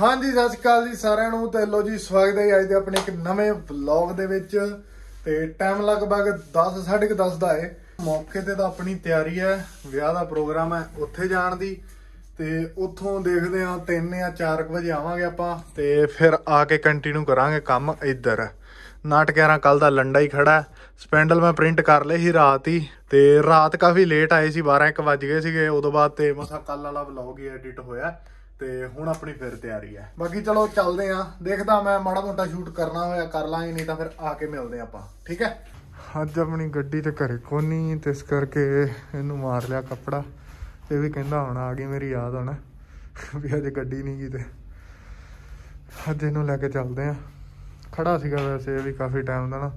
ਹਾਂਜੀ ਸਤਿ ਸ਼੍ਰੀ ਅਕਾਲ ਜੀ ਸਾਰਿਆਂ ਨੂੰ ਤੇ ਲੋ ਜੀ ਸਵਾਗਤ ਹੈ ਅੱਜ ਦੇ ਆਪਣੇ ਇੱਕ ਨਵੇਂ ਵਲੌਗ ਦੇ ਵਿੱਚ ਤੇ ਟਾਈਮ ਲਗਭਗ 10 10:30 ਦਾ ਹੈ ਮੌਕੇ ਤੇ ਤਾਂ ਆਪਣੀ ਤਿਆਰੀ ਹੈ ਵਿਆਹ ਦਾ ਪ੍ਰੋਗਰਾਮ ਹੈ ਉੱਥੇ ਜਾਣ ਦੀ ਤੇ ਉੱਥੋਂ ਦੇਖਦੇ ਆ 3 ਜਾਂ 4 ਵਜੇ ਆਵਾਂਗੇ ਆਪਾਂ ਤੇ ਫਿਰ ਆ ਕੇ ਕੰਟੀਨਿਊ ਕਰਾਂਗੇ ਕੰਮ ਇੱਧਰ ਨਾਟ 11 ਕੱਲ ਦਾ ਲੰਡਾ ਹੀ ਖੜਾ ਸਪੈਂਡਲ ਮੈਂ ਪ੍ਰਿੰਟ ਕਰ ਲਏ ਸੀ ਰਾਤ ਹੀ ਤੇ ਰਾਤ ਕਾਫੀ ਲੇਟ ਆਏ ਸੀ 12 1 ਵਜ ਗਏ ਸੀਗੇ ਉਦੋਂ ਬਾਅਦ ਤੇ ਮਸਾ ਕੱਲ ਵਾਲਾ ਵਲੌਗ ਹੀ ਐਡਿਟ ਹੋਇਆ ਤੇ ਹੁਣ ਆਪਣੀ ਫਿਰ ਤਿਆਰੀ ਹੈ ਬਾਕੀ ਚਲੋ ਚੱਲਦੇ ਆ ਦੇਖਦਾ ਮੈਂ ਮਾੜਾ ਮੋਟਾ ਸ਼ੂਟ ਕਰਨਾ ਹੋਇਆ ਕਰ ਲਾਂਗੇ ਨਹੀਂ ਤਾਂ ਫਿਰ ਆ ਕੇ ਮਿਲਦੇ ਆਪਾਂ ਠੀਕ ਹੈ ਅੱਜ ਆਪਣੀ ਗੱਡੀ ਤੇ ਘਰੇ ਕੋਨੀ ਤੇ ਇਸ ਕਰਕੇ ਇਹਨੂੰ ਮਾਰ ਲਿਆ ਕੱਪੜਾ ਇਹ ਵੀ ਕਹਿੰਦਾ ਹੁਣ ਆ ਗਈ ਮੇਰੀ ਯਾਦ ਆਣਾ ਵੀ ਅੱਜ ਗੱਡੀ ਨਹੀਂ ਗਈ ਤੇ ਅੱਜ ਇਹਨੂੰ ਲੈ ਕੇ ਚੱਲਦੇ ਆ ਖੜਾ ਸੀਗਾ ਵੈਸੇ ਵੀ ਕਾਫੀ ਟਾਈਮ ਦਾ ਨਾ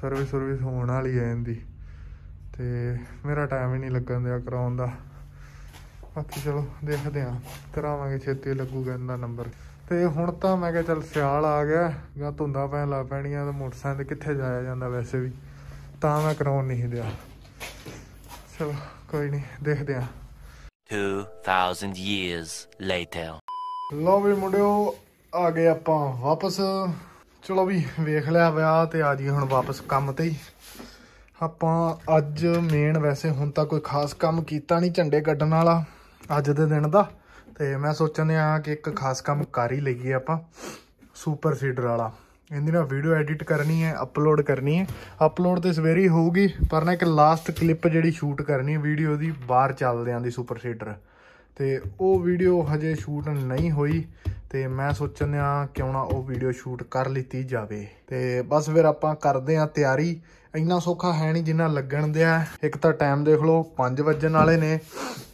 ਸਰਵਿਸ ਸਰਵਿਸ ਹੋਣ ਵਾਲੀ ਹੈ ਇਹਦੀ ਤੇ ਮੇਰਾ ਟਾਈਮ ਹੀ ਨਹੀਂ ਲੱਗਣ ਦਿਆ ਕਰਾਉਣ ਦਾ ਬਾਕੀ ਚਲੋ ਦੇਖਦੇ ਆਂ ਕਰਾਵਾਂਗੇ ਛੇਤੀ ਲੱਗੂਗਾ ਇਹਦਾ ਨੰਬਰ ਤੇ ਹੁਣ ਤਾਂ ਮੈਂ ਕਿਹਾ ਚਲ ਸਿਆਲ ਆ ਗਿਆ ਜਾਂ ਧੁੰਦਾ ਪੈਣ ਲੱਗ ਪੈਣੀਆਂ ਤੇ ਮੋਟਰਸਾਈਕਲ ਕਿੱਥੇ ਜਾਇਆ ਜਾਂਦਾ ਵੈਸੇ ਵੀ ਤਾਂ ਮੈਂ ਕਰਾਉਣ ਨਹੀਂ ਦਿਆ ਚਲ ਕੋਈ ਨਹੀਂ ਦੇਖਦੇ ਆ 2000 years later ਲੋ ਵੀ ਮੁੰਡਿਓ ਆ ਗਏ ਆਪਾਂ ਵਾਪਸ ਚਲੋ ਵੀ ਵੇਖ ਲਿਆ ਵਿਆਹ ਤੇ ਆ ਜੀ ਹੁਣ ਵਾਪਸ ਕੰਮ ਤੇ ਹੀ ਆਪਾਂ ਅੱਜ ਮੇਨ ਵੈਸੇ ਹੁਣ ਤਾਂ ਕੋਈ ਖਾਸ ਕੰਮ ਕੀਤਾ ਨਹੀਂ ਝੰਡੇ ਕੱਢਣ ਵਾਲਾ ਅੱਜ ਦੇ ਦਿਨ ਦਾ ਤੇ ਮੈਂ ਸੋਚਣ ਆ ਕਿ ਇੱਕ ਖਾਸ ਕੰਮ ਕਰ ਹੀ ਲਈਏ ਆਪਾਂ ਸੁਪਰ ਸੀਡਰ ਵਾਲਾ ਇਹਦੀ ਨਾ ਵੀਡੀਓ ਐਡਿਟ ਕਰਨੀ ਹੈ ਅਪਲੋਡ ਕਰਨੀ ਹੈ ਅਪਲੋਡ ਤੇ ਸਵੇਰੀ ਹੋਊਗੀ ਪਰ ਨਾ ਇੱਕ ਲਾਸਟ ਕਲਿੱਪ ਜਿਹੜੀ ਸ਼ੂਟ ਕਰਨੀ ਹੈ ਵੀਡੀਓ ਦੀ ਬਾਹਰ ਚੱਲਦਿਆਂ ਦੀ ਸੁਪਰ ਸੀਡਰ ਤੇ ਉਹ ਵੀਡੀਓ ਹਜੇ ਸ਼ੂਟ ਨਹੀਂ ਹੋਈ ਤੇ ਮੈਂ ਸੋਚਣਿਆ ਕਿਉਂ ਨਾ ਉਹ ਵੀਡੀਓ ਸ਼ੂਟ ਕਰ ਲਈਤੀ ਜਾਵੇ ਤੇ ਬਸ ਫਿਰ ਆਪਾਂ ਕਰਦੇ ਆਂ ਤਿਆਰੀ ਇੰਨਾ ਸੌਖਾ ਹੈ ਨਹੀਂ ਜਿੰਨਾ ਲੱਗਣ ਦਿਆ ਇੱਕ ਤਾਂ ਟਾਈਮ ਦੇਖ ਲਓ 5 ਵਜਣ ਵਾਲੇ ਨੇ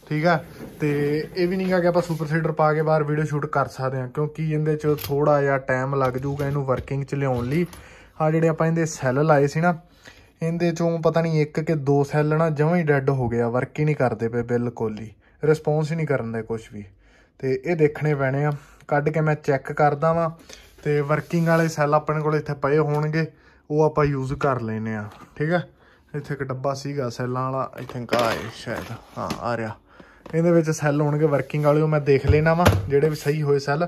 ਠੀਕ ਆ ਤੇ ਇਹ ਵੀ ਨਹੀਂ ਕਿ ਆਪਾਂ ਸੁਪਰ ਸੀਡਰ ਪਾ ਕੇ ਬਾਹਰ ਵੀਡੀਓ ਸ਼ੂਟ ਕਰ ਸਕਦੇ ਆ ਕਿਉਂਕਿ ਇਹਦੇ ਚ ਥੋੜਾ ਜਿਹਾ ਟਾਈਮ ਲੱਗ ਜਾਊਗਾ ਇਹਨੂੰ ਵਰਕਿੰਗ ਚ ਲਿਆਉਣ ਲਈ ਆ ਜਿਹੜੇ ਆਪਾਂ ਇਹਦੇ ਸੈੱਲ ਲਾਏ ਸੀ ਨਾ ਇਹਦੇ ਚੋਂ ਪਤਾ ਨਹੀਂ ਇੱਕ ਕਿ ਦੋ ਸੈੱਲ ਨਾ ਜਮਾਂ ਹੀ ਡੈੱਡ ਹੋ ਗਿਆ ਵਰਕ ਹੀ ਨਹੀਂ ਕਰਦੇ ਪਏ ਬਿਲਕੁਲ ਹੀ ਰਿਸਪੌਂਸ ਹੀ ਨਹੀਂ ਕਰਨ ਦੇ ਕੁਝ ਵੀ ਤੇ ਇਹ ਦੇਖਣੇ ਪੈਣੇ ਆ ਕੱਢ ਕੇ ਮੈਂ ਚੈੱਕ ਕਰਦਾ ਵਾਂ ਤੇ ਵਰਕਿੰਗ ਵਾਲੇ ਸੈੱਲ ਆਪਣੇ ਕੋਲ ਇੱਥੇ ਪਏ ਹੋਣਗੇ ਉਹ ਆਪਾਂ ਯੂਜ਼ ਕਰ ਲੈਨੇ ਆ ਠੀਕ ਆ ਇੱਥੇ ਇੱਕ ਡੱਬਾ ਸੀਗਾ ਸੈੱਲਾਂ ਵਾਲਾ ਆਈ ਥਿੰਕ ਆਏ ਹੈ ਸ਼ਾਇਦ ਹਾਂ ਆ ਰਿਹਾ ਇਹਦੇ ਵਿੱਚ ਸੈੱਲ ਹੋਣਗੇ ਵਰਕਿੰਗ ਵਾਲੇ ਉਹ ਮੈਂ ਦੇਖ ਲੈਣਾ ਵਾ ਜਿਹੜੇ ਵੀ ਸਹੀ ਹੋਏ ਸੈੱਲ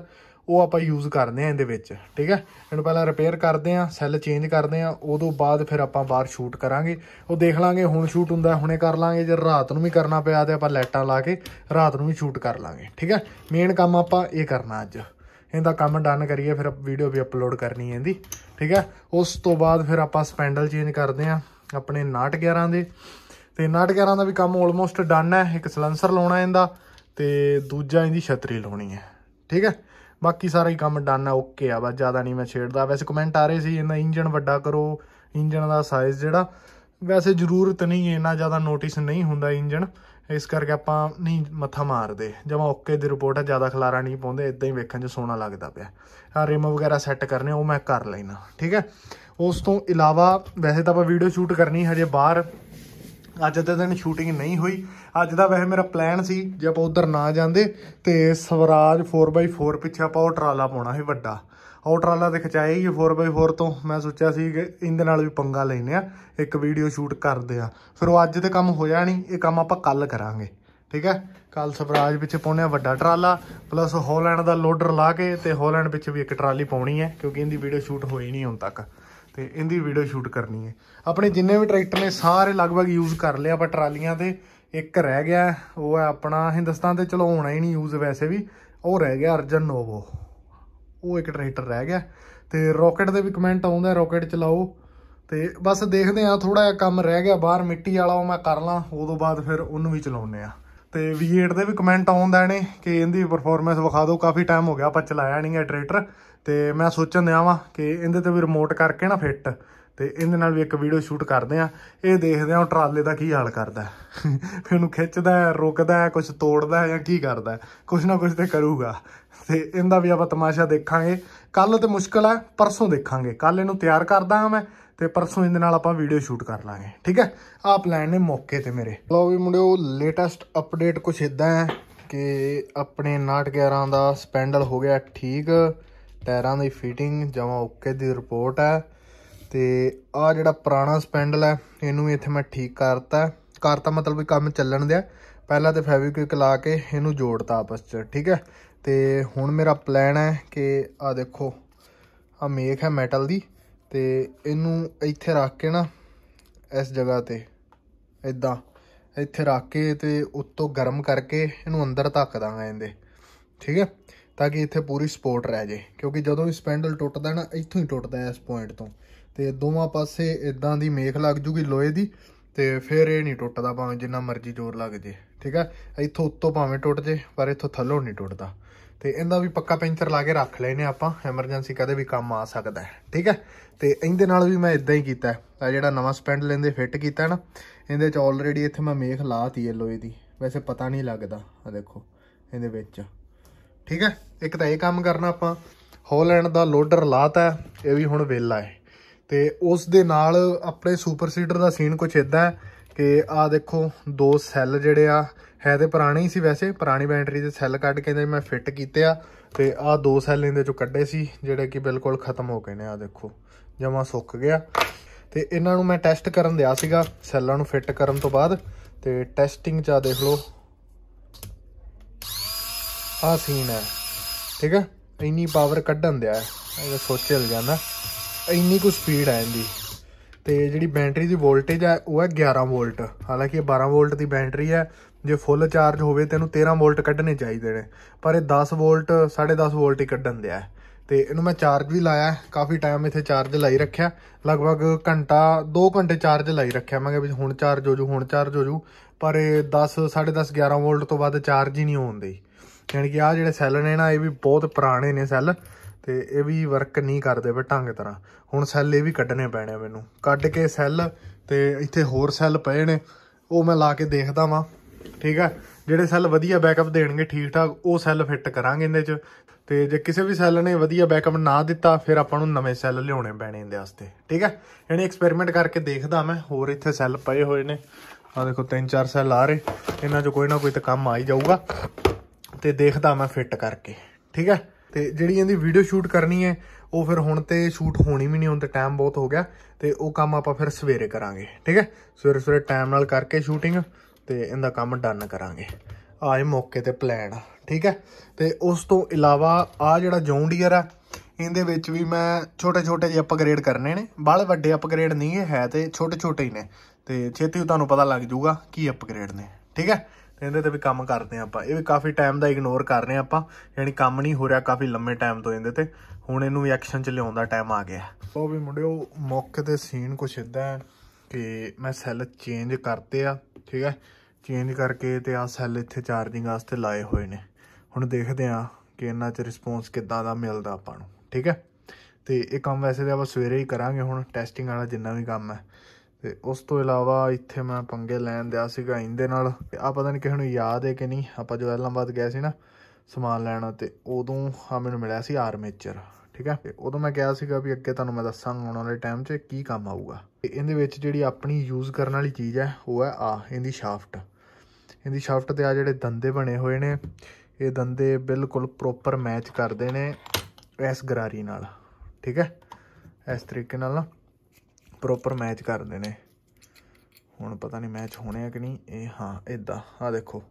ਉਹ ਆਪਾਂ ਯੂਜ਼ ਕਰਦੇ ਆ ਇਹਦੇ ਵਿੱਚ ਠੀਕ ਹੈ ਇਹਨੂੰ ਪਹਿਲਾਂ ਰਿਪੇਅਰ ਕਰਦੇ ਆ ਸੈੱਲ ਚੇਂਜ ਕਰਦੇ ਆ ਉਦੋਂ ਬਾਅਦ ਫਿਰ ਆਪਾਂ ਬਾਹਰ ਸ਼ੂਟ ਕਰਾਂਗੇ ਉਹ ਦੇਖ ਲਾਂਗੇ ਹੁਣ ਸ਼ੂਟ ਹੁੰਦਾ ਹੁਣੇ ਕਰ ਲਾਂਗੇ ਜੇ ਰਾਤ ਨੂੰ ਵੀ ਕਰਨਾ ਪਿਆ ਤੇ ਆਪਾਂ ਲਾਈਟਾਂ ਲਾ ਕੇ ਰਾਤ ਨੂੰ ਵੀ ਸ਼ੂਟ ਕਰ ਲਾਂਗੇ ਠੀਕ ਹੈ ਮੇਨ ਕੰਮ ਆਪਾਂ ਇਹ ਕਰਨਾ ਅੱਜ ਇਹਦਾ ਕੰਮ ਡਨ ਕਰੀਏ ਫਿਰ ਵੀਡੀਓ ਵੀ ਅਪਲੋਡ ਕਰਨੀ ਹੈ ਇਹਦੀ ਠੀਕ ਹੈ ਉਸ ਤੋਂ ਬਾਅਦ ਫਿਰ ਆਪਾਂ ਸਪੈਂਡਲ ਚੇਂਜ ਕਰਦੇ ਆ ਆਪਣੇ 11 ਦੇ ਤੇ ਨਾਟ 11 ਦਾ ਵੀ ਕੰਮ ਆਲਮੋਸਟ ਡਨ ਹੈ ਇੱਕ ਸਲੈਂਸਰ ਲਾਉਣਾ ਇਹਦਾ ਤੇ ਦੂਜਾ ਇਹਦੀ ਛਤਰੀ ਲਾਉਣੀ ਹੈ ਠੀਕ ਹੈ ਬਾਕੀ ਸਾਰਾ ਹੀ ਕੰਮ ਡਨ ਹੈ ਓਕੇ ਆ ਬਸ ਜ਼ਿਆਦਾ ਨਹੀਂ ਮੈਂ ਛੇੜਦਾ ਵੈਸੇ ਕਮੈਂਟ ਆ ਰਹੇ ਸੀ ਇਹਦਾ ਇੰਜਨ ਵੱਡਾ ਕਰੋ ਇੰਜਨ ਦਾ ਸਾਈਜ਼ ਜਿਹੜਾ ਵੈਸੇ ਜ਼ਰੂਰਤ ਨਹੀਂ ਇੰਨਾ ਜ਼ਿਆਦਾ ਨੋਟਿਸ ਨਹੀਂ ਹੁੰਦਾ ਇੰਜਨ ਇਸ ਕਰਕੇ ਆਪਾਂ ਨਹੀਂ ਮੱਥਾ ਮਾਰਦੇ ਜਮਾ ਓਕੇ ਦੀ ਰਿਪੋਰਟ ਹੈ ਜ਼ਿਆਦਾ ਖਲਾਰਾ ਨਹੀਂ ਪਾਉਂਦੇ ਇਦਾਂ ਹੀ ਵੇਖਣ 'ਚ ਸੋਹਣਾ ਲੱਗਦਾ ਪਿਆ ਆ ਰਿਮ ਵਗੈਰਾ ਸੈੱਟ ਕਰਨੇ ਉਹ ਮੈਂ ਕਰ ਲੈਣਾ ਠੀਕ ਹੈ ਉਸ ਤੋਂ ਇਲਾਵਾ ਵੈਸੇ ਤਾਂ ਆਪਾਂ ਵੀਡੀਓ ਸ਼ੂਟ ਕਰਨੀ ਹਜੇ ਬਾਹਰ ਅੱਜ ਦੇ ਦਿਨ ਸ਼ੂਟਿੰਗ ਨਹੀਂ ਹੋਈ ਅੱਜ ਦਾ ਵੈਸੇ ਮੇਰਾ ਪਲਾਨ ਸੀ ਜੇ ਆਪਾਂ ਉਧਰ ਨਾ ਜਾਂਦੇ ਤੇ ਸਵਰਾਜ 4x4 ਪਿੱਛੇ ਆਪਾਂ ਉਹ ਟਰਾਲਾ ਪਾਉਣਾ ਸੀ ਵੱਡਾ ਉਹ ਟਰਾਲਾ ਤੇ ਖਚਾਇਆ ਹੀ 4x4 ਤੋਂ ਮੈਂ ਸੋਚਿਆ ਸੀ ਕਿ ਇਹਦੇ ਨਾਲ ਵੀ ਪੰਗਾ ਲੈਨੇ ਆ ਇੱਕ ਵੀਡੀਓ ਸ਼ੂਟ ਕਰਦੇ ਆ ਫਿਰ ਉਹ ਅੱਜ ਤੇ ਕੰਮ ਹੋਇਆ ਨਹੀਂ ਇਹ ਕੰਮ ਆਪਾਂ ਕੱਲ ਕਰਾਂਗੇ ਠੀਕ ਹੈ ਕੱਲ ਸਵਰਾਜ ਵਿੱਚ ਪਾਉਣੇ ਆ ਵੱਡਾ ਟਰਾਲਾ ਪਲੱਸ ਹੌਲੈਂਡ ਦਾ ਲੋਡਰ ਲਾ ਕੇ ਤੇ ਹੌਲੈਂਡ ਵਿੱਚ ਵੀ ਇੱਕ ਟਰਾਲੀ ਪਾਉਣੀ ਹੈ ਕਿਉਂਕਿ ਇਹਦੀ ਵੀਡੀਓ ਸ਼ੂਟ ਹੋਈ ਨਹੀਂ ਹੁਣ ਤੱਕ ਤੇ ਇਹਦੀ ਵੀਡੀਓ ਸ਼ੂਟ ਕਰਨੀ ਹੈ ਆਪਣੇ ਜਿੰਨੇ ਵੀ ਟਰੈਕਟਰ ਨੇ ਸਾਰੇ ਲਗਭਗ ਯੂਜ਼ ਕਰ ਲਿਆ ਪਰ ਟਰਾਲੀਆਂ ਤੇ ਇੱਕ ਰਹਿ ਗਿਆ ਉਹ ਹੈ ਆਪਣਾ ਹਿੰਦੁਸਤਾਨ ਤੇ ਚਲੋ ਹੋਣਾ ਹੀ ਨਹੀਂ ਯੂਜ਼ ਵੈਸੇ ਵੀ ਉਹ ਰਹਿ ਗਿਆ ਅਰਜਨ ਨੋਵੋ ਉਹ ਇੱਕ ਟਰੈਕਟਰ ਰਹਿ ਗਿਆ ਤੇ ਰੌਕਟ ਦੇ ਵੀ ਕਮੈਂਟ ਆਉਂਦਾ ਰੌਕਟ ਚਲਾਓ ਤੇ ਬਸ ਦੇਖਦੇ ਆ ਥੋੜਾ ਜਿਹਾ ਕੰਮ ਰਹਿ ਗਿਆ ਬਾਹਰ ਮਿੱਟੀ ਵਾਲਾ ਉਹ ਮੈਂ ਕਰ ਲਾਂ ਉਦੋਂ ਬਾਅਦ ਫਿਰ ਉਹਨੂੰ ਵੀ ਚਲਾਉਨੇ ਆ ਤੇ V8 ਦੇ ਵੀ ਕਮੈਂਟ ਆਉਂਦੇ ਨੇ ਕਿ ਇਹਦੀ ਪਰਫਾਰਮੈਂਸ ਵਿਖਾ ਦਿਓ ਕਾਫੀ ਟਾਈਮ ਹੋ ਗਿਆ ਆਪਾਂ ਚਲਾਇਆ ਨਹੀਂ ਹੈ ਟਰੈਕਟਰ ਤੇ ਮੈਂ ਸੋਚਣ ਦਿਆ ਵਾਂ ਕਿ ਇਹਦੇ ਤੇ ਵੀ ਰਿਮੋਟ ਕਰਕੇ ਨਾ ਫਿੱਟ ਤੇ ਇਹਦੇ ਨਾਲ ਵੀ ਇੱਕ ਵੀਡੀਓ ਸ਼ੂਟ ਕਰਦੇ ਆ ਇਹ ਦੇਖਦੇ ਆ ਉਹ ਟਰਾਲੇ ਦਾ ਕੀ ਹਾਲ ਕਰਦਾ ਫਿਰ ਉਹਨੂੰ ਖਿੱਚਦਾ ਰੁਕਦਾ ਕੁਝ ਤੋੜਦਾ ਜਾਂ ਕੀ ਕਰਦਾ ਕੁਝ ਨਾ ਕੁਝ ਤੇ ਕਰੂਗਾ ਤੇ ਇਹਦਾ ਵੀ ਆਪਾਂ ਤਮਾਸ਼ਾ ਦੇਖਾਂਗੇ ਕੱਲ ਤੇ ਮੁਸ਼ਕਲ ਆ ਪਰਸੋਂ ਦੇਖਾਂਗੇ ਕੱਲ ਇਹਨੂੰ ਤਿਆਰ ਕਰਦਾ ਆ ਮੈਂ ਤੇ ਪਰਸੋਂ ਇਹਦੇ ਨਾਲ ਆਪਾਂ ਵੀਡੀਓ ਸ਼ੂਟ ਕਰ ਲਾਂਗੇ ਠੀਕ ਹੈ ਆ ਪਲਾਨ ਨੇ ਮੌਕੇ ਤੇ ਮੇਰੇ ਲੋ ਵੀ ਮੁੰਡਿਓ ਲੇਟੈਸਟ ਅਪਡੇਟ ਕੁਝ ਇਦਾਂ ਹੈ ਕਿ ਆਪਣੇ 911 ਦਾ ਸਪੈਂਡਲ ਹੋ ਗਿਆ ਠੀਕ ਟਾਇਰਾਂ ਦੀ ਫਿਟਿੰਗ ਜਮਾ ਓਕੇ ਦੀ ਰਿਪੋਰਟ ਹੈ ਤੇ ਆ ਜਿਹੜਾ ਪੁਰਾਣਾ ਸਪੈਂਡਲ ਹੈ ਇਹਨੂੰ ਵੀ ਇੱਥੇ ਮੈਂ ਠੀਕ ਕਰਤਾ ਕਰਤਾ ਮਤਲਬ ਵੀ ਕੰਮ ਚੱਲਣ ਦਿਆ ਪਹਿਲਾਂ ਤੇ ਫੈਵਿਕਵਿਕ ਲਾ ਕੇ ਇਹਨੂੰ ਜੋੜਤਾ ਆਪਸ ਚ ਠੀਕ ਹੈ ਤੇ ਹੁਣ ਮੇਰਾ ਪਲਾਨ ਹੈ ਕਿ ਆ ਦੇਖੋ ਆ ਮੇਖ ਹੈ ਮੈਟਲ ਦੀ ਤੇ ਇਹਨੂੰ ਇੱਥੇ ਰੱਖ ਕੇ ਨਾ ਇਸ ਜਗ੍ਹਾ ਤੇ ਇਦਾਂ ਇੱਥੇ ਰੱਖ ਕੇ ਤੇ ਉੱਤੋਂ ਗਰਮ ਕਰਕੇ ਇਹਨੂੰ ਅੰਦਰ ਧੱਕ ਦਾਂਗਾ ਇਹਦੇ ਠੀਕ ਹੈ ਤਾਂ ਕਿ ਇੱਥੇ ਪੂਰੀ ਸਪੋਰਟ ਰਹਿ ਜੇ ਕਿਉਂਕਿ ਜਦੋਂ ਇਹ ਸਪੈਂਡਲ ਟੁੱਟਦਾ ਨਾ ਇੱਥੋਂ ਹੀ ਟੁੱਟਦਾ ਇਸ ਪੁਆਇੰਟ ਤੋਂ ਤੇ ਦੋਵਾਂ ਪਾਸੇ ਇਦਾਂ ਦੀ ਮੇਖ ਲੱਗ ਜੂਗੀ ਲੋਹੇ ਦੀ ਤੇ ਫਿਰ ਇਹ ਨਹੀਂ ਟੁੱਟਦਾ ਭਾਵੇਂ ਜਿੰਨਾ ਮਰਜ਼ੀ ਜ਼ੋਰ ਲੱਗ ਜੇ ਠੀਕ ਆ ਇੱਥੋਂ ਉੱਤੋਂ ਭਾਵੇਂ ਟੁੱਟ ਜੇ ਪਰ ਇੱਥੋਂ ਥੱਲੋਂ ਨਹੀਂ ਟੁੱਟਦਾ ਤੇ ਇਹਦਾ ਵੀ ਪੱਕਾ ਪੈਂਚਰ ਲਾ ਕੇ ਰੱਖ ਲੈਨੇ ਆਪਾਂ ਐਮਰਜੈਂਸੀ ਕਦੇ ਵੀ ਕੰਮ ਆ ਸਕਦਾ ਹੈ ਠੀਕ ਹੈ ਤੇ ਇਹਦੇ ਨਾਲ ਵੀ ਮੈਂ ਇਦਾਂ ਹੀ ਕੀਤਾ ਆ ਜਿਹੜਾ ਨਵਾਂ ਸਪੈਂਡ ਲੈਂਦੇ ਫਿੱਟ ਕੀਤਾ ਨਾ ਇਹਦੇ ਚ ਆਲਰੇਡੀ ਇੱਥੇ ਮੈਂ ਮੇਖ ਲਾਤੀ ਐ ਲੋਹੇ ਦੀ ਵੈਸੇ ਪਤਾ ਨਹੀਂ ਲੱਗਦਾ ਆ ਦੇਖੋ ਇਹਦੇ ਵਿੱਚ ਠੀਕ ਹੈ ਇੱਕ ਤਾਂ ਇਹ ਕੰਮ ਕਰਨਾ ਆਪਾਂ ਹੌਲੈਂਡ ਦਾ ਲੋਡਰ ਲਾਤਾ ਇਹ ਵੀ ਹੁਣ ਵੇਲਾ ਹੈ ਤੇ ਉਸ ਦੇ ਨਾਲ ਆਪਣੇ ਸੁਪਰ ਸੀਡਰ ਦਾ ਸੀਨ ਕੁਝ ਇਦਾਂ ਹੈ ਕਿ ਆ ਦੇਖੋ ਦੋ ਸੈੱਲ ਜਿਹੜੇ ਆ ਹੈ ਤੇ ਪੁਰਾਣੇ ਹੀ ਸੀ ਵੈਸੇ ਪੁਰਾਣੀ ਬੈਟਰੀ ਦੇ ਸੈੱਲ ਕੱਢ ਕੇ ਮੈਂ ਫਿੱਟ ਕੀਤੇ ਆ ਤੇ ਆ ਦੋ ਸੈੱਲ ਇਹਦੇ ਚੋਂ ਕੱਢੇ ਸੀ ਜਿਹੜੇ ਕਿ ਬਿਲਕੁਲ ਖਤਮ ਹੋ ਗਏ ਨੇ ਆ ਦੇਖੋ ਜਮਾ ਸੁੱਕ ਗਿਆ ਤੇ ਇਹਨਾਂ ਨੂੰ ਮੈਂ ਟੈਸਟ ਕਰਨ ਦਿਆ ਸੀਗਾ ਸੈੱਲਾਂ ਨੂੰ ਫਿੱਟ ਕਰਨ ਤੋਂ ਬਾਅਦ ਤੇ ਟੈਸਟਿੰਗ ਚਾ ਦੇਖ ਲਓ ਆ ਸੀਨ ਹੈ ਠੀਕ ਹੈ ਇੰਨੀ ਪਾਵਰ ਕੱਢਣ ਦਿਆ ਇਹ ਸੋਚ ਲ ਜਾਂਦਾ ਇੰਨੀ ਕੁ ਸਪੀਡ ਆ ਜਾਂਦੀ ਤੇ ਜਿਹੜੀ ਬੈਟਰੀ ਦੀ ਵੋਲਟੇਜ ਹੈ ਉਹ ਹੈ 11 ਵੋਲਟ ਹਾਲਾਂਕਿ ਇਹ 12 ਵੋਲਟ ਦੀ ਬੈਟਰੀ ਹੈ ਜੇ ਫੁੱਲ ਚਾਰਜ ਹੋਵੇ ਤੈਨੂੰ 13 ਵੋਲਟ ਕੱਢਣੇ ਚਾਹੀਦੇ ਨੇ ਪਰ ਇਹ 10 ਵੋਲਟ 10.5 ਵੋਲਟ ਹੀ ਕੱਢਣ ਦਿਆ ਤੇ ਇਹਨੂੰ ਮੈਂ ਚਾਰਜ ਵੀ ਲਾਇਆ ਕਾਫੀ ਟਾਈਮ ਇੱਥੇ ਚਾਰਜ ਲਾਈ ਰੱਖਿਆ ਲਗਭਗ ਘੰਟਾ 2 ਘੰਟੇ ਚਾਰਜ ਲਾਈ ਰੱਖਿਆ ਮੈਂ ਕਿ ਵੀ ਹੁਣ ਚਾਰਜ ਹੋ ਜੂ ਹੁਣ ਚਾਰਜ ਹੋ ਜੂ ਪਰ ਇਹ 10 10.5 11 ਵੋਲਟ ਤੋਂ ਵੱਧ ਚਾਰਜ ਹੀ ਨਹੀਂ ਹੋਉਂਦੀ ਯਾਨੀ ਕਿ ਆ ਜਿਹੜੇ ਸੈੱਲ ਨੇ ਨਾ ਇਹ ਵੀ ਬਹੁਤ ਪੁਰਾਣੇ ਨੇ ਸੈੱਲ ਤੇ ਇਹ ਵੀ ਵਰਕ ਨਹੀਂ ਕਰਦੇ ਪਏ ਢੰਗ ਤਰ੍ਹਾਂ ਹੁਣ ਸੈੱਲ ਇਹ ਵੀ ਕੱਢਣੇ ਪੈਣੇ ਮੈਨੂੰ ਕੱਢ ਕੇ ਸੈੱਲ ਤੇ ਇੱਥੇ ਹੋਰ ਸੈੱਲ ਪਏ ਨੇ ਉਹ ਮੈਂ ਲਾ ਕੇ ਦੇਖਦਾ ਵਾਂ ਠੀਕ ਹੈ ਜਿਹੜੇ ਸੈੱਲ ਵਧੀਆ ਬੈਕਅਪ ਦੇਣਗੇ ਠੀਕ ਠਾਕ ਉਹ ਸੈੱਲ ਫਿੱਟ ਕਰਾਂਗੇ ਇਹਦੇ 'ਚ ਤੇ ਜੇ ਕਿਸੇ ਵੀ ਸੈੱਲ ਨੇ ਵਧੀਆ ਬੈਕਅਪ ਨਾ ਦਿੱਤਾ ਫਿਰ ਆਪਾਂ ਨੂੰ ਨਵੇਂ ਸੈੱਲ ਲਿਆਉਣੇ ਪੈਣੇ ਇਹਦੇ ਵਾਸਤੇ ਠੀਕ ਹੈ ਯਾਨੀ ਐਕਸਪੈਰੀਮੈਂਟ ਕਰਕੇ ਦੇਖਦਾ ਮੈਂ ਹੋਰ ਇੱਥੇ ਸੈੱਲ ਪਏ ਹੋਏ ਨੇ ਆ ਦੇਖੋ ਤਿੰਨ ਚਾਰ ਸੈੱਲ ਆ ਰਹੇ ਇਹਨਾਂ 'ਚ ਕੋਈ ਨਾ ਕੋਈ ਤਾਂ ਕੰਮ ਆ ਹੀ ਜਾਊਗਾ ਤੇ ਦੇਖਦਾ ਮੈਂ ਫਿੱਟ ਕਰਕੇ ਠੀਕ ਹੈ ਤੇ ਜਿਹੜੀ ਇਹਦੀ ਵੀਡੀਓ ਸ਼ੂਟ ਕਰਨੀ ਹੈ ਉਹ ਫਿਰ ਹੁਣ ਤੇ ਸ਼ੂਟ ਹੋਣੀ ਵੀ ਨਹੀਂ ਹੁਣ ਤੇ ਟਾਈਮ ਬਹੁਤ ਹੋ ਗਿਆ ਤੇ ਉਹ ਕੰਮ ਆਪਾਂ ਫਿਰ ਸਵੇਰੇ ਕਰਾਂਗੇ ਠੀਕ ਹੈ ਸਵੇਰੇ ਸਵੇਰੇ ਟਾਈਮ ਨਾਲ ਕਰਕੇ ਸ਼ੂਟਿੰਗ ਤੇ ਇਹਦਾ ਕੰਮ ਡਨ ਕਰਾਂਗੇ ਆਏ ਮੌਕੇ ਤੇ ਪਲਾਨ ਠੀਕ ਹੈ ਤੇ ਉਸ ਤੋਂ ਇਲਾਵਾ ਆ ਜਿਹੜਾ ਜੌਂਡੀਅਰ ਆ ਇਹਦੇ ਵਿੱਚ ਵੀ ਮੈਂ ਛੋਟੇ ਛੋਟੇ ਜਿਹੇ ਅਪਗ੍ਰੇਡ ਕਰਨੇ ਨੇ ਬਾਲ ਵੱਡੇ ਅਪਗ੍ਰੇਡ ਨਹੀਂ ਹੈ ਤੇ ਛੋਟੇ ਛੋਟੇ ਹੀ ਨੇ ਤੇ ਛੇਤੀ ਤੁਹਾਨੂੰ ਪਤਾ ਲੱਗ ਜਾਊਗਾ ਕੀ ਅਪਗ੍ਰੇਡ ਨੇ ਠੀਕ ਹੈ ਇਹਦੇ ਤੇ ਵੀ ਕੰਮ ਕਰਦੇ ਆਪਾਂ ਇਹ ਵੀ ਕਾਫੀ ਟਾਈਮ ਦਾ ਇਗਨੋਰ ਕਰ ਰਹੇ ਆਪਾਂ ਯਾਨੀ ਕੰਮ ਨਹੀਂ ਹੋ ਰਿਹਾ ਕਾਫੀ ਲੰਮੇ ਟਾਈਮ ਤੋਂ ਇਹਦੇ ਤੇ ਹੁਣ ਇਹਨੂੰ ਵੀ ਐਕਸ਼ਨ 'ਚ ਲਿਆਉਣ ਦਾ ਟਾਈਮ ਆ ਗਿਆ ਉਹ ਵੀ ਮੁੰਡਿਓ ਮੌਕੇ ਤੇ ਸੀਨ ਕੁਛ ਇਦਾਂ ਕਿ ਮੈਂ ਸੈੱਲ ਚੇਂਜ ਕਰਤੇ ਆ ਠੀਕ ਹੈ ਚੇਂਜ ਕਰਕੇ ਤੇ ਆ ਸੈੱਲ ਇੱਥੇ ਚਾਰਜਿੰਗ ਵਾਸਤੇ ਲਾਏ ਹੋਏ ਨੇ ਹੁਣ ਦੇਖਦੇ ਆ ਕਿ ਇਹਨਾਂ 'ਚ ਰਿਸਪੌਂਸ ਕਿੱਦਾਂ ਦਾ ਮਿਲਦਾ ਆਪਾਂ ਨੂੰ ਠੀਕ ਹੈ ਤੇ ਇਹ ਕੰਮ ਵੈਸੇ ਤੇ ਆਪਾਂ ਸਵੇਰੇ ਹੀ ਕਰਾਂਗੇ ਹੁਣ ਟੈਸਟਿੰਗ ਵਾਲਾ ਜਿੰਨਾ ਵੀ ਕੰਮ ਹੈ ਤੇ ਉਸ ਤੋਂ ਇਲਾਵਾ ਇੱਥੇ ਮੈਂ ਪੰਗੇ ਲੈਣ ਦਿਆ ਸੀਗਾ ਇਹਦੇ ਨਾਲ ਆ ਪਤਾ ਨਹੀਂ ਕਿਸੇ ਨੂੰ ਯਾਦ ਹੈ ਕਿ ਨਹੀਂ ਆਪਾਂ ਜੋ ਐਲਾਮਾਬਾਦ ਗਏ ਸੀ ਨਾ ਸਮਾਨ ਲੈਣ ਤੇ ਉਦੋਂ ਆ ਮੈਨੂੰ ਮਿਲਿਆ ਸੀ ਆਰਮੇਚਰ ਠੀਕ ਹੈ ਉਦੋਂ ਮੈਂ ਕਿਹਾ ਸੀਗਾ ਵੀ ਅੱਗੇ ਤੁਹਾਨੂੰ ਮੈਂ ਦੱਸਾਂਗਾ ਆਉਣ ਵਾਲੇ ਟਾਈਮ 'ਚ ਕੀ ਕੰਮ ਆਊਗਾ ਤੇ ਇਹਦੇ ਵਿੱਚ ਜਿਹੜੀ ਆਪਣੀ ਯੂਜ਼ ਕਰਨ ਵਾਲੀ ਚੀਜ਼ ਹੈ ਉਹ ਹੈ ਆ ਇਹਦੀ ਸ਼ਾਫਟ ਇਹਦੀ ਸ਼ਾਫਟ ਤੇ ਆ ਜਿਹੜੇ ਦੰਦੇ ਬਣੇ ਹੋਏ ਨੇ ਇਹ ਦੰਦੇ ਬਿਲਕੁਲ ਪ੍ਰੋਪਰ ਮੈਚ ਕਰਦੇ ਨੇ ਇਸ ਗਰਾਰੀ ਨਾਲ ਠੀਕ ਹੈ ਇਸ ਤਰੀਕੇ ਨਾਲ ਨਾ ਪ੍ਰੋਪਰ ਮੈਚ ਕਰਦੇ ਨੇ ਹੁਣ ਪਤਾ ਨਹੀਂ ਮੈਚ ਹੋਣੇ ਆ ਕਿ ਨਹੀਂ ਇਹ ਹਾਂ ਇਦਾਂ ਆ ਦੇਖੋ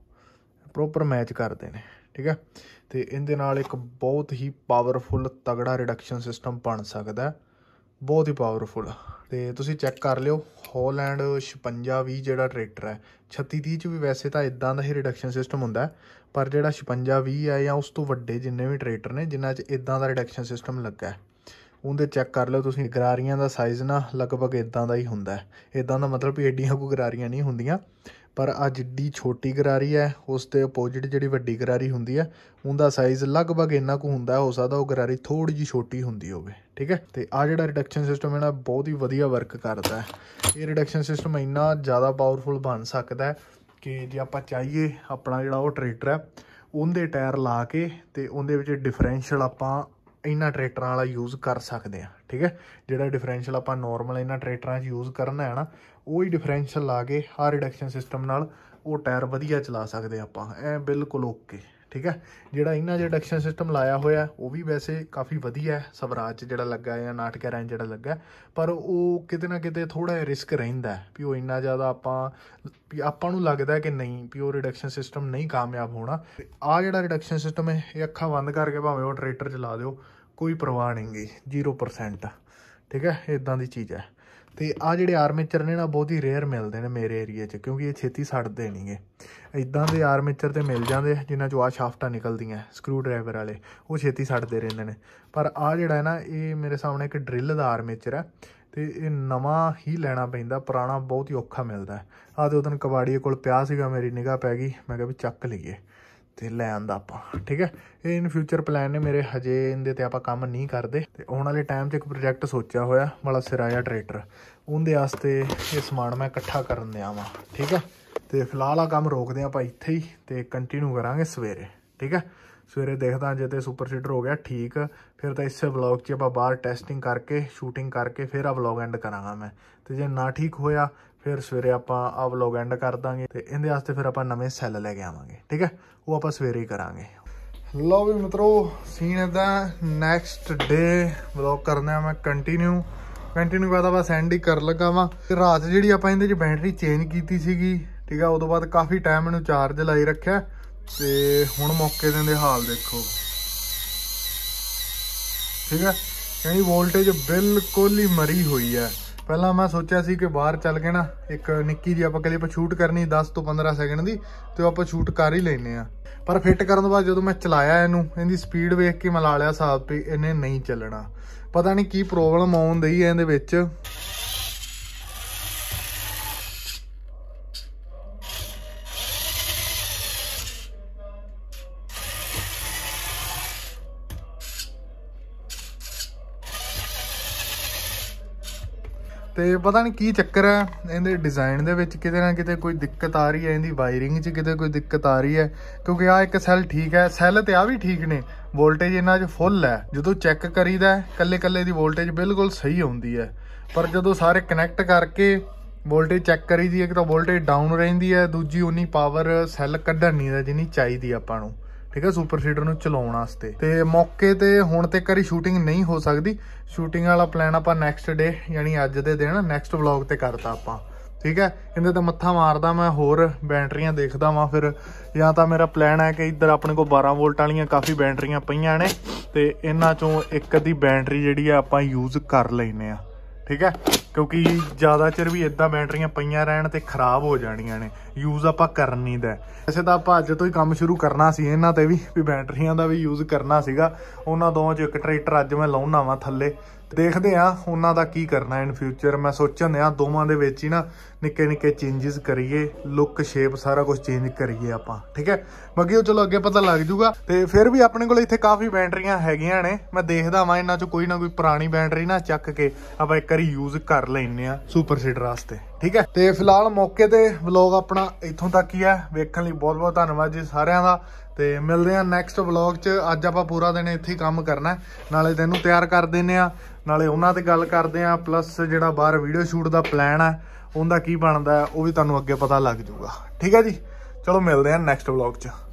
ਪ੍ਰੋਪਰ ਮੈਚ ਕਰਦੇ ਨੇ ਠੀਕ ਹੈ ਤੇ ਇਹਦੇ ਨਾਲ ਇੱਕ ਬਹੁਤ ਹੀ ਪਾਵਰਫੁਲ ਤਗੜਾ ਰਿਡਕਸ਼ਨ ਸਿਸਟਮ ਬਣ ਸਕਦਾ ਬਹੁਤ ਹੀ ਪਾਵਰਫੁਲ ਤੇ ਤੁਸੀਂ ਚੈੱਕ ਕਰ ਲਿਓ ਹੌਲੈਂਡ 5620 ਜਿਹੜਾ ਟਰੈਕਟਰ ਹੈ 3630 ਚ ਵੀ ਵੈਸੇ ਤਾਂ ਇਦਾਂ ਦਾ ਹੀ ਰਿਡਕਸ਼ਨ ਸਿਸਟਮ ਹੁੰਦਾ ਪਰ ਜਿਹੜਾ 5620 ਹੈ ਜਾਂ ਉਸ ਤੋਂ ਵੱਡੇ ਜਿੰਨੇ ਵੀ ਟਰੈਕਟਰ ਨੇ ਜਿਨ੍ਹਾਂ 'ਚ ਇਦਾਂ ਦਾ ਰਿਡਕਸ਼ਨ ਸਿਸਟਮ ਲੱਗਾ ਹੈ ਉਹਦੇ ਚੈੱਕ ਕਰ ਲਓ ਤੁਸੀਂ ਗਰਾਰੀਆਂ ਦਾ ਸਾਈਜ਼ ਨਾ ਲਗਭਗ ਇਦਾਂ ਦਾ ਹੀ ਹੁੰਦਾ ਇਦਾਂ ਦਾ ਮਤਲਬ ਵੀ ਐਡੀਆਂ ਕੋ ਗਰਾਰੀਆਂ ਨਹੀਂ ਹੁੰਦੀਆਂ ਪਰ ਆ ਜਿੱਡੀ ਛੋਟੀ ਗਰਾਰੀ ਹੈ ਉਸ ਦੇ ਆਪੋਜ਼ਿਟ ਜਿਹੜੀ ਵੱਡੀ ਗਰਾਰੀ ਹੁੰਦੀ ਹੈ ਉਹਦਾ ਸਾਈਜ਼ ਲਗਭਗ ਇੰਨਾ ਕੁ ਹੁੰਦਾ ਹੋ ਸਕਦਾ ਉਹ ਗਰਾਰੀ ਥੋੜੀ ਜੀ ਛੋਟੀ ਹੁੰਦੀ ਹੋਵੇ ਠੀਕ ਹੈ ਤੇ ਆ ਜਿਹੜਾ ਰਿਡਕਸ਼ਨ ਸਿਸਟਮ ਹੈ ਨਾ ਬਹੁਤ ਹੀ ਵਧੀਆ ਵਰਕ ਕਰਦਾ ਹੈ ਇਹ ਰਿਡਕਸ਼ਨ ਸਿਸਟਮ ਇੰਨਾ ਜ਼ਿਆਦਾ ਪਾਵਰਫੁਲ ਬਣ ਸਕਦਾ ਹੈ ਕਿ ਜੇ ਆਪਾਂ ਚਾਹੀਏ ਆਪਣਾ ਜਿਹੜਾ ਉਹ ਟਰੈਕਟਰ ਹੈ ਉਹਦੇ ਟਾਇਰ ਲਾ ਕੇ ਤੇ ਉਹਦੇ ਵਿੱਚ ਡਿਫਰੈਂਸ਼ੀਅਲ ਆਪਾਂ ਇਹਨਾਂ ਟਰੈਕਟਰਾਂ ਵਾਲਾ ਯੂਜ਼ ਕਰ ਸਕਦੇ ਆ ਠੀਕ ਹੈ ਜਿਹੜਾ ਡਿਫਰੈਂਸ਼ੀਅਲ ਆਪਾਂ ਨਾਰਮਲ ਇਹਨਾਂ ਟਰੈਕਟਰਾਂ 'ਚ ਯੂਜ਼ ਕਰਨਾ ਹੈ ਨਾ ਉਹ ਹੀ ਡਿਫਰੈਂਸ਼ੀਅਲ ਲਾ ਕੇ ਆ ਰਿਡਕਸ਼ਨ ਸਿਸਟਮ ਨਾਲ ਉਹ ਟਾਇਰ ਵਧੀਆ ਚਲਾ ਸਕਦੇ ਆਪਾਂ ਐ ਬਿਲਕੁਲ ਓਕੇ ਠੀਕ ਹੈ ਜਿਹੜਾ ਇਹਨਾਂ ਜਿਹੜਾ ਡਕਸ਼ਨ ਸਿਸਟਮ ਲਾਇਆ ਹੋਇਆ ਉਹ ਵੀ ਵੈਸੇ ਕਾਫੀ ਵਧੀਆ ਹੈ ਸਵਰਾਜ 'ਚ ਜਿਹੜਾ ਲੱਗਾ ਜਾਂ ਰੈਂਜ ਜਿਹੜਾ ਲੱਗਾ ਪਰ ਉਹ ਕਿਤੇ ਨਾ ਕਿਤੇ ਥੋੜਾ ਜਿਹਾ ਰਿਸਕ ਰਹਿੰਦਾ ਵੀ ਉਹ ਇੰਨਾ ਜ਼ਿਆਦਾ ਆਪਾਂ ਵੀ ਆਪਾਂ ਨੂੰ ਲੱਗਦਾ ਕਿ ਨਹੀਂ ਵੀ ਉਹ ਰਿਡਕਸ਼ਨ ਸਿਸਟਮ ਨਹੀਂ ਕਾਮਯਾਬ ਹੋਣਾ ਆ ਜਿਹੜਾ ਰਿਡਕਸ਼ਨ ਸਿਸਟਮ ਹੈ ਇਹ ਅੱਖਾਂ ਬੰਦ ਕਰਕੇ ਭਾਵੇਂ ਉਹ ਟਰੈਕਟਰ ਚਲਾ ਦਿਓ ਕੋਈ ਪਰਵਾਹ ਨਹੀਂ 0% ਠੀਕ ਹੈ ਇਦਾਂ ਦੀ ਚੀਜ਼ ਹੈ ਤੇ ਆ ਜਿਹੜੇ ਆਰਮੇਚਰ ਨੇ ਨਾ ਬਹੁਤ ਹੀ ਰੇਅਰ ਮਿਲਦੇ ਨੇ ਮੇਰੇ ਏਰੀਆ 'ਚ ਕਿਉਂਕਿ ਇਹ ਛੇਤੀ ਸੜਦੇ ਨਹੀਂਗੇ ਇਦਾਂ ਦੇ ਆਰਮੇਚਰ ਤੇ ਮਿਲ ਜਾਂਦੇ ਜਿਨ੍ਹਾਂ 'ਚੋਂ ਆ ਸ਼ਾਫਟਾਂ ਨਿਕਲਦੀਆਂ ਸਕਰੂ ਡਰਾਈਵਰ ਵਾਲੇ ਉਹ ਛੇਤੀ ਸੜਦੇ ਰਹਿੰਦੇ ਨੇ ਪਰ ਆ ਜਿਹੜਾ ਹੈ ਨਾ ਇਹ ਮੇਰੇ ਸਾਹਮਣੇ ਇੱਕ ਡਰਿਲ ਦਾ ਆਰਮੇਚਰ ਹੈ ਤੇ ਇਹ ਨਵਾਂ ਹੀ ਲੈਣਾ ਪੈਂਦਾ ਪੁਰਾਣਾ ਬਹੁਤ ਹੀ ਔਖਾ ਮਿਲਦਾ ਆ ਤੇ ਉਦੋਂ ਕਬਾੜੀਏ ਕੋਲ ਪਿਆ ਸੀਗਾ ਮੇਰੀ ਨਿਗਾਹ ਪੈ ਗਈ ਮੈਂ ਕਿਹਾ ਵੀ ਚੱਕ ਲਈਏ ਤੇ ਲੈਣ ਦਾ ਆਪਾਂ ਠੀਕ ਹੈ ਇਹ ਇਨ ਫਿਊਚਰ ਪਲਾਨ ਨੇ ਮੇਰੇ ਹਜੇ ਇਹਦੇ ਤੇ ਆਪਾਂ ਕੰਮ ਨਹੀਂ ਕਰਦੇ ਤੇ ਆਉਣ ਵਾਲੇ ਟਾਈਮ 'ਚ ਇੱਕ ਪ੍ਰੋਜੈਕਟ ਸੋਚਿਆ ਹੋਇਆ ਬੜਾ ਸਿਰਾਇਆ ਟਰੈਕਟਰ ਉਹਦੇ ਵਾਸਤੇ ਇਹ ਸਮਾਨ ਮੈਂ ਇਕੱਠਾ ਕਰਨ ਦੇ ਵਾਂ ਠੀਕ ਹੈ ਤੇ ਫਿਲਹਾਲ ਆ ਕੰਮ ਰੋਕਦੇ ਆਪਾਂ ਇੱਥੇ ਹੀ ਤੇ ਕੰਟੀਨਿਊ ਕਰਾਂਗੇ ਸਵੇਰੇ ਠੀਕ ਹੈ ਸਵੇਰੇ ਦੇਖਦਾ ਜੇ ਤੇ ਸੁਪਰ ਸੀਡਰ ਹੋ ਗਿਆ ਠੀਕ ਫਿਰ ਤਾਂ ਇਸੇ ਵਲੌਗ 'ਚ ਆਪਾਂ ਬਾਹਰ ਟੈਸਟਿੰਗ ਕਰਕੇ ਸ਼ੂਟਿੰਗ ਕਰਕੇ ਫਿਰ ਆ ਵਲੌਗ ਐਂਡ ਕਰਾਂਗਾ ਮੈਂ ਤੇ ਜੇ ਨਾ ਠੀਕ ਹੋਇਆ ਫਿਰ ਸਵੇਰੇ ਆਪਾਂ ਆ ਵਲੌਗ ਐਂਡ ਕਰ ਦਾਂਗੇ ਤੇ ਇਹਦੇ ਵਾਸਤੇ ਫਿਰ ਆਪਾਂ ਨਵੇਂ ਸੈੱਲ ਲੈ ਕੇ ਆਵਾਂਗੇ ਠੀਕ ਹੈ ਉਹ ਆਪਾਂ ਸਵੇਰੇ ਹੀ ਕਰਾਂਗੇ ਲਓ ਵੀ ਮਿੱਤਰੋ ਸੀਨ ਇਦਾਂ ਨੈਕਸਟ ਡੇ ਵਲੌਗ ਕਰਨਾ ਮੈਂ ਕੰਟੀਨਿਊ ਕੰਟੀਨਿਊ ਕਰਦਾ ਬਸ ਐਂਡ ਹੀ ਕਰ ਲੱਗਾ ਵਾਂ ਤੇ ਰਾਤ ਜਿਹੜੀ ਆਪਾਂ ਇਹਦੇ ਚ ਬੈਟਰੀ ਚੇਂਜ ਕੀਤੀ ਸੀਗੀ ਠੀਕ ਹੈ ਉਦੋਂ ਬਾਅਦ ਕਾਫੀ ਟਾਈਮ ਇਹਨੂੰ ਚਾਰਜ ਲਾਈ ਰੱਖਿਆ ਤੇ ਹੁਣ ਮੌਕੇ ਦੇ ਹਾਲ ਦੇਖੋ ਠੀਕ ਹੈ ਯਾਨੀ ਵੋਲਟੇਜ ਬਿਲਕੁਲ ਹੀ ਮਰੀ ਹੋਈ ਹੈ ਪਹਿਲਾਂ ਮੈਂ ਸੋਚਿਆ ਸੀ ਕਿ ਬਾਹਰ ਚੱਲ ਕੇ ਨਾ ਇੱਕ ਨਿੱਕੀ ਜੀ ਆਪਾਂ ਆਪਾਂ ਸ਼ੂਟ ਕਰਨੀ 10 ਤੋਂ 15 ਸੈਕਿੰਡ ਦੀ ਤੇ ਆਪਾਂ ਸ਼ੂਟ ਕਰ ਹੀ ਲੈਨੇ ਆ ਪਰ ਫਿੱਟ ਕਰਨ ਤੋਂ ਬਾਅਦ ਜਦੋਂ ਮੈਂ ਚਲਾਇਆ ਇਹਨੂੰ ਇਹਦੀ ਸਪੀਡ ਵੇਖ ਕੇ ਮੈਂ ਲਾ ਲਿਆ ਸਾਬ ਤੇ ਇਹਨੇ ਨਹੀਂ ਚੱਲਣਾ ਪਤਾ ਨਹੀਂ ਕੀ ਪ੍ਰੋਬਲਮ ਆਉਣ ਦਈ ਇਹਦੇ ਵਿੱਚ ਤੇ ਪਤਾ ਨਹੀਂ ਕੀ ਚੱਕਰ ਹੈ ਇਹਦੇ ਡਿਜ਼ਾਈਨ ਦੇ ਵਿੱਚ ਕਿਤੇ ਨਾ ਕਿਤੇ ਕੋਈ ਦਿੱਕਤ ਆ ਰਹੀ ਹੈ ਇਹਦੀ ਵਾਇਰਿੰਗ 'ਚ ਕਿਤੇ ਕੋਈ ਦਿੱਕਤ ਆ ਰਹੀ ਹੈ ਕਿਉਂਕਿ ਆ ਇੱਕ ਸੈੱਲ ਠੀਕ ਹੈ ਸੈੱਲ ਤੇ ਆ ਵੀ ਠੀਕ ਨੇ ਵੋਲਟੇਜ ਇਹਨਾਂ 'ਚ ਫੁੱਲ ਹੈ ਜਦੋਂ ਚੈੱਕ ਕਰੀਦਾ ਕੱਲੇ ਕੱਲੇ ਦੀ ਵੋਲਟੇਜ ਬਿਲਕੁਲ ਸਹੀ ਹੁੰਦੀ ਹੈ ਪਰ ਜਦੋਂ ਸਾਰੇ ਕਨੈਕਟ ਕਰਕੇ ਵੋਲਟੇਜ ਚੈੱਕ ਕਰੀਦੀ ਕਿ ਤਾਂ ਵੋਲਟੇਜ ਡਾਊਨ ਰਹਿੰਦੀ ਹੈ ਦੂਜੀ ਉਨੀ ਪਾਵਰ ਸੈੱਲ ਕੱਢਣ ਨਹੀਂ ਦਾ ਜਿੰਨੀ ਚਾਹੀਦੀ ਆਪਾਂ ਨੂੰ ਠੀਕ ਹੈ ਸੁਪਰ ਸੀਡਰ ਨੂੰ ਚਲਾਉਣ ਵਾਸਤੇ ਤੇ ਮੌਕੇ ਤੇ ਹੁਣ ਤੇ ਕਰੀ ਸ਼ੂਟਿੰਗ ਨਹੀਂ ਹੋ ਸਕਦੀ ਸ਼ੂਟਿੰਗ ਵਾਲਾ ਪਲਾਨ ਆਪਾਂ ਨੈਕਸਟ ਡੇ ਯਾਨੀ ਅੱਜ ਦੇ ਦਿਨ ਨੈਕਸਟ ਵਲੌਗ ਤੇ ਕਰਤਾ ਆਪਾਂ ਠੀਕ ਹੈ ਇਹਦੇ ਤੇ ਮੱਥਾ ਮਾਰਦਾ ਮੈਂ ਹੋਰ ਬੈਟਰੀਆਂ ਦੇਖਦਾ ਵਾਂ ਫਿਰ ਜਾਂ ਤਾਂ ਮੇਰਾ ਪਲਾਨ ਹੈ ਕਿ ਇੱਧਰ ਆਪਣੇ ਕੋਲ 12 ਵੋਲਟ ਵਾਲੀਆਂ ਕਾਫੀ ਬੈਟਰੀਆਂ ਪਈਆਂ ਨੇ ਤੇ ਇਹਨਾਂ ਚੋਂ ਇੱਕ ਦੀ ਬੈਟਰੀ ਜਿਹੜੀ ਆ ਆਪਾਂ ਯੂਜ਼ ਕਰ ਲੈਨੇ ਆ ਠੀਕ ਹੈ ਕਿਉਂਕਿ ਜ਼ਿਆਦਾ ਚਿਰ ਵੀ ਇਦਾਂ ਬੈਟਰੀਆਂ ਪਈਆਂ ਰਹਿਣ ਤੇ ਖਰਾਬ ਹੋ ਜਾਣੀਆਂ ਨੇ ਯੂਜ਼ ਆਪਾਂ ਕਰਨ ਨਹੀਂ ਦਾ ਐਸੇ ਤਾਂ ਆਪਾਂ ਅੱਜ ਤੋਂ ਹੀ ਕੰਮ ਸ਼ੁਰੂ ਕਰਨਾ ਸੀ ਇਹਨਾਂ ਤੇ ਵੀ ਵੀ ਬੈਟਰੀਆਂ ਦਾ ਵੀ ਯੂਜ਼ ਕਰਨਾ ਸੀਗਾ ਉਹਨਾਂ ਦੋਵਾਂ ਚ ਇੱਕ ਟਰੈਕਟਰ ਅੱਜ ਮੈਂ ਲਾਉਣਾ ਵਾਂ ਥੱਲੇ ਦੇਖਦੇ ਆ ਉਹਨਾਂ ਦਾ ਕੀ ਕਰਨਾ ਇਨ ਫਿਊਚਰ ਮੈਂ ਸੋਚਣ ਆ ਦੋਵਾਂ ਦੇ ਵਿੱਚ ਹੀ ਨਾ ਨਿੱਕੇ ਨਿੱਕੇ ਚੇਂजेस ਕਰੀਏ ਲੁੱਕ ਸ਼ੇਪ ਸਾਰਾ ਕੁਝ ਚੇਂਜ ਕਰੀਏ ਆਪਾਂ ਠੀਕ ਹੈ ਬਾਕੀ ਉਹ ਚਲੋ ਅੱਗੇ ਪਤਾ ਲੱਗ ਜੂਗਾ ਤੇ ਫਿਰ ਵੀ ਆਪਣੇ ਕੋਲ ਇੱਥੇ ਕਾਫੀ ਬੈਟਰੀਆਂ ਹੈਗੀਆਂ ਨੇ ਮੈਂ ਦੇਖਦਾ ਵਾਂ ਇਹਨਾਂ ਚੋਂ ਕੋਈ ਨਾ ਕੋਈ ਪੁਰਾਣੀ ਬੈਟਰੀ ਨਾ ਚੱਕ ਕੇ ਆਪਾਂ ਇੱਕ ਵਾਰੀ ਯੂਜ਼ ਕਰ ਲੈਨੇ ਆ ਸੁਪਰ ਸੀਡਰ ਰਾਸਤੇ ਠੀਕ ਹੈ ਤੇ ਫਿਲਹਾਲ ਮੌਕੇ ਤੇ ਵਲੌਗ ਆਪਣਾ ਇੱਥੋਂ ਤੱਕ ਹੀ ਹੈ ਵੇਖਣ ਲਈ ਬਹੁਤ ਬਹੁਤ ਧੰਨਵਾਦ ਜੀ ਸਾਰਿਆਂ ਦਾ ਤੇ ਮਿਲਦੇ ਆ ਨੈਕਸਟ ਵਲੌਗ 'ਚ ਅੱਜ ਆਪਾਂ ਪੂਰਾ ਦਿਨ ਇੱਥੇ ਹੀ ਕੰਮ ਕਰਨਾ ਨਾਲੇ ਤੈਨੂੰ ਤਿਆਰ ਕਰ ਦਿੰਨੇ ਆ ਨਾਲੇ ਉਹਨਾਂ ਤੇ ਗੱਲ ਕਰਦੇ ਆ ਪਲੱਸ ਜਿਹੜਾ ਬਾਹਰ ਵੀਡੀਓ ਸ਼ੂਟ ਦਾ ਪਲਾਨ ਆ ਉਹਦਾ ਕੀ ਬਣਦਾ ਉਹ ਵੀ ਤੁਹਾਨੂੰ ਅੱਗੇ ਪਤਾ ਲੱਗ ਜਾਊਗਾ ਠੀਕ ਹੈ ਜੀ ਚਲੋ ਮਿਲਦੇ ਹਾਂ ਨੈਕਸਟ ਵਲੌਗ 'ਚ